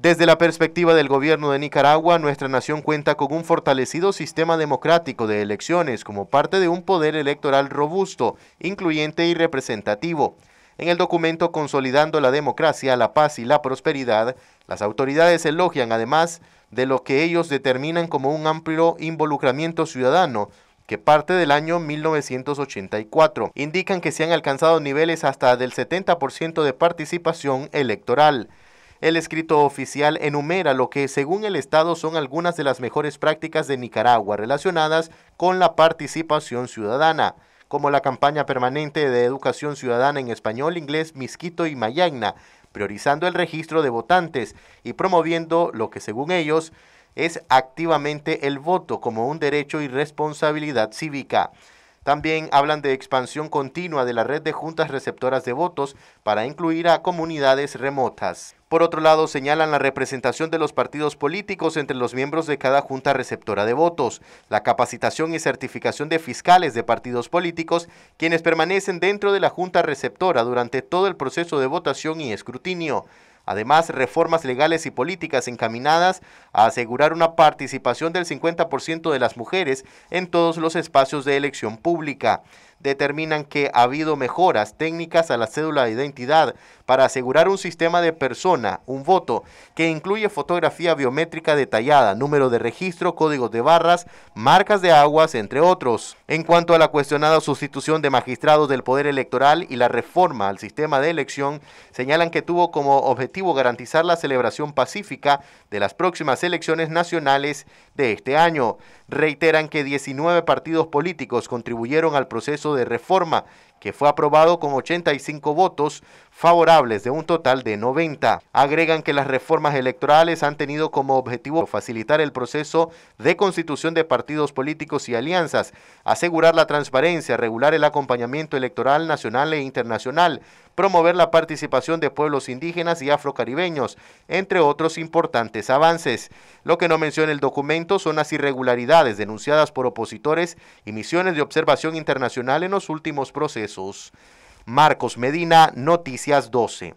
Desde la perspectiva del gobierno de Nicaragua, nuestra nación cuenta con un fortalecido sistema democrático de elecciones como parte de un poder electoral robusto, incluyente y representativo. En el documento Consolidando la democracia, la paz y la prosperidad, las autoridades elogian además de lo que ellos determinan como un amplio involucramiento ciudadano que parte del año 1984. Indican que se han alcanzado niveles hasta del 70% de participación electoral. El escrito oficial enumera lo que, según el Estado, son algunas de las mejores prácticas de Nicaragua relacionadas con la participación ciudadana, como la campaña permanente de educación ciudadana en español, inglés, misquito y mayagna, priorizando el registro de votantes y promoviendo lo que, según ellos, es activamente el voto como un derecho y responsabilidad cívica. También hablan de expansión continua de la red de juntas receptoras de votos para incluir a comunidades remotas. Por otro lado, señalan la representación de los partidos políticos entre los miembros de cada junta receptora de votos, la capacitación y certificación de fiscales de partidos políticos, quienes permanecen dentro de la junta receptora durante todo el proceso de votación y escrutinio, Además, reformas legales y políticas encaminadas a asegurar una participación del 50% de las mujeres en todos los espacios de elección pública determinan que ha habido mejoras técnicas a la cédula de identidad para asegurar un sistema de persona, un voto, que incluye fotografía biométrica detallada, número de registro, códigos de barras, marcas de aguas, entre otros. En cuanto a la cuestionada sustitución de magistrados del Poder Electoral y la reforma al sistema de elección, señalan que tuvo como objetivo garantizar la celebración pacífica de las próximas elecciones nacionales de este año. Reiteran que 19 partidos políticos contribuyeron al proceso de reforma que fue aprobado con 85 votos favorables de un total de 90. Agregan que las reformas electorales han tenido como objetivo facilitar el proceso de constitución de partidos políticos y alianzas, asegurar la transparencia, regular el acompañamiento electoral nacional e internacional, promover la participación de pueblos indígenas y afrocaribeños, entre otros importantes avances. Lo que no menciona el documento son las irregularidades denunciadas por opositores y misiones de observación internacional en los últimos procesos. Marcos Medina, Noticias 12.